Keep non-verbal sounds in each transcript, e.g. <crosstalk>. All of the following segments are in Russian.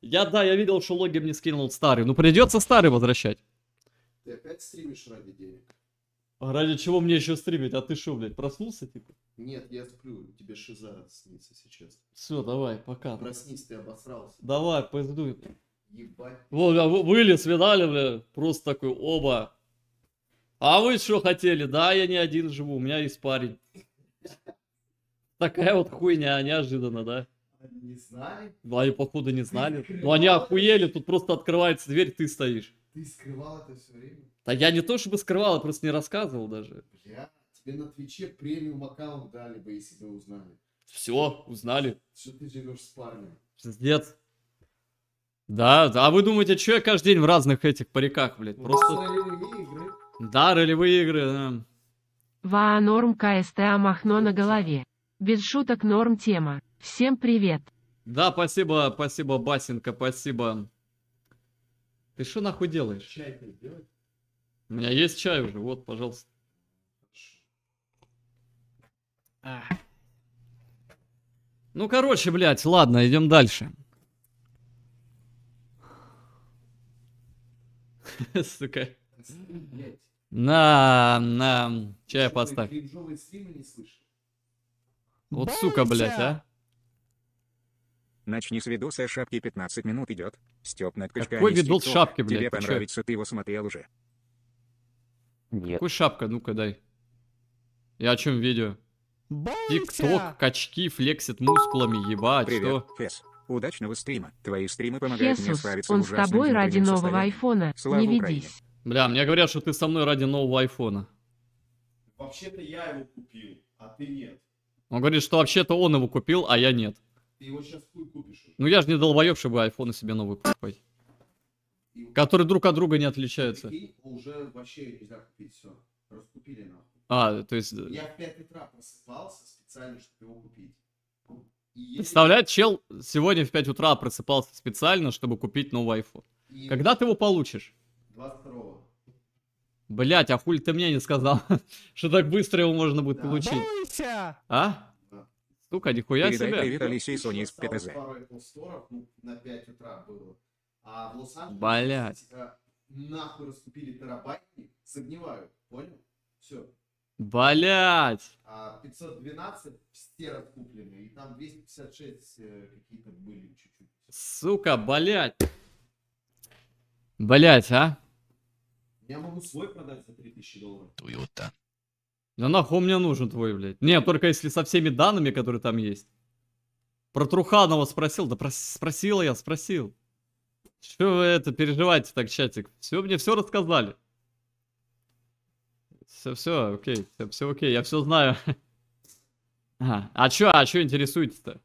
Я, да, я видел, что Логи мне скинул старый. Ну, придется старый возвращать. Ты опять стримишь ради денег? Ради чего мне еще стримить? А ты что, блядь, проснулся, типа? Нет, я сплю. Тебе шиза снится сейчас. Все, давай, пока. Проснись, ты обосрался. Давай, поездуй. Ебать. Вот, я а вылез, видали, блядь, просто такой, оба. А вы что хотели? Да, я не один живу, у меня есть парень. Такая вот хуйня, неожиданно, да? Ну, не знали? Ну, они, походу, не знали. Ну, они охуели, тут просто открывается дверь, ты стоишь. Ты скрывал это все время? Да я не то чтобы скрывал, я просто не рассказывал даже. Бля, тебе на Твиче премиум аккаунт дали бы, если бы узнали. Все, узнали. Что ты живешь с парнем? Пиздец. Да, да, а вы думаете, что я каждый день в разных этих париках, блядь? Просто... Да, ролевые игры, да. Ва, норм КСТ, а махно на голове. Без шуток норм тема. Всем привет. Да, спасибо, спасибо, Басенко, спасибо. Ты что нахуй делаешь? Чай сделать? У меня есть чай уже, вот, пожалуйста. А. Ну, короче, блядь, ладно, идем дальше. <laughs> Сука. На, на, чай поставь. Вот сука, блядь, а. Начни с видоса шапки 15 минут идет. Степ над качками Какой видос стихов. шапки, блядь? Тебе понравится, ты его смотрел уже. Нет. Какой шапка? Ну-ка дай. Я о чем видео? Тикток, качки флексит мускулами, ебать, Привет, что? Фес. Удачного стрима. Твои стримы помогают Хесус, мне справиться он с тобой ради нового айфона. Слава не Украине. ведись. Бля, мне говорят, что ты со мной ради нового айфона. Вообще-то я его купил, а ты нет. Он говорит, что вообще-то он его купил, а я нет. Ты его сейчас хуй купишь. Ну я же не долбоеб, чтобы айфоны себе новый покупать. И... Которые друг от друга не отличаются. Такие уже вообще нельзя купить все. Раскупили нахуй. А, то есть... Э, я в 5 утра просыпался специально, чтобы его купить. Представляет, чел сегодня в 5 утра просыпался специально, чтобы купить новый iPhone. И... Когда ты его получишь? 22 Блять, а хули ты мне не сказал, <laughs> что так быстро его можно будет да. получить? Бойся! А? Сука, нихуя Передай себе. Блять. Ну, а э, нахуй раскупили терабайтник, загнивают, понял? Все. Блять. А 512 все раскуплены, и там 256 э, какие-то были чуть-чуть. Сука, блять. Блять, а? Я могу свой продать за 3000 долларов. Туйота. Да нахуй мне нужен твой, блядь. Не, только если со всеми данными, которые там есть. Про Труханова спросил. Да прос спросил я, спросил. Че вы это переживаете так, чатик? Все, мне все рассказали. Все, все, окей, все, все окей, я все знаю. <laughs> А, а чё, а чё интересуетесь-то?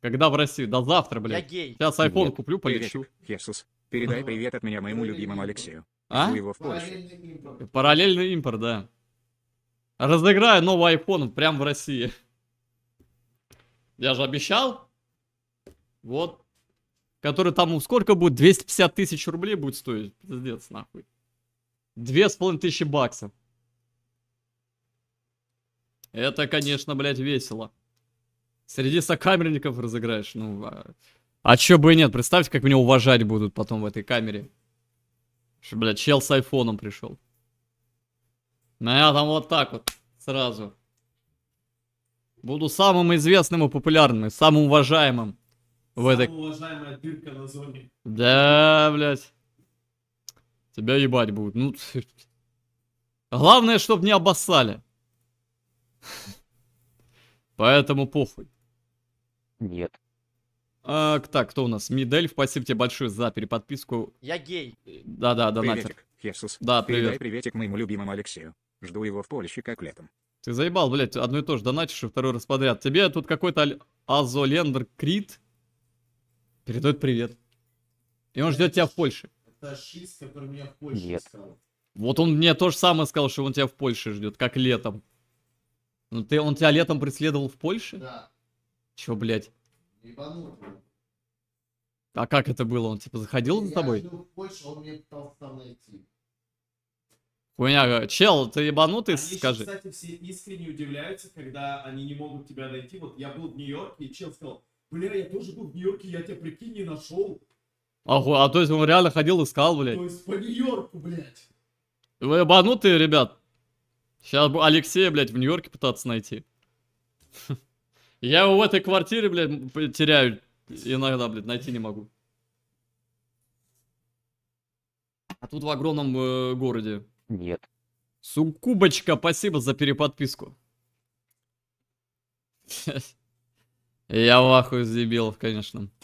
Когда в России? Да завтра, блядь. Я гей. Сейчас iPhone Нет, куплю, полечу. Хесус, передай привет от меня моему любимому Алексею. А? Его в Параллельный импорт, да. Разыграю новый iPhone прям в России. Я же обещал. Вот. Который там ну, сколько будет? 250 тысяч рублей будет стоить. Пиздец, нахуй. Две с половиной тысячи баксов. Это, конечно, блядь, весело. Среди сокамерников разыграешь. Ну, а, а чё бы и нет. Представьте, как меня уважать будут потом в этой камере. Что, блядь, чел с айфоном пришел. Но ну, я там вот так вот сразу. Буду самым известным и популярным, и самым уважаемым. Самая в этой... уважаемая дырка на зоне. Да, блядь. Тебя ебать будут. Ну, <laughs> Главное, чтобы не обоссали. <laughs> Поэтому похуй. Нет. А, так, кто у нас? Мидель, спасибо тебе большое за переподписку. Я гей. Да-да, донатер. Приветик, Хесус. Да, привет. Передай приветик моему любимому Алексею. Жду его в Польще как летом. Ты заебал, блядь, одно и то же донатишь и второй раз подряд. Тебе тут какой-то Азолендер Крит передает привет. И он ждет тебя в Польше. Это шиз, который меня в Польше Нет. искал. Вот он мне то же самое сказал, что он тебя в Польше ждет, как летом. Ну ты, он тебя летом преследовал в Польше? Да. Чё, блядь? Ебанул. А как это было? Он типа заходил я за тобой? Я в Польшу, он мне пытался там найти. Хуйня, э, чел, ты ебанутый, они скажи. Сейчас, кстати, все искренне удивляются, когда они не могут тебя найти. Вот я был в Нью-Йорке, и чел сказал, бля, я тоже был в Нью-Йорке, я тебя, прикинь, не нашел. Аху, а то есть он реально ходил, искал, блядь. То есть по Нью-Йорку, блядь. Вы ебанутые, ребят. Сейчас бы Алексея, блядь, в Нью-Йорке пытаться найти. <laughs> Я его в этой квартире, блядь, теряю иногда, блядь, найти не могу. А тут в огромном э, городе. Нет. Суккубочка, спасибо за переподписку. <laughs> Я в ахуе дебилов, конечно.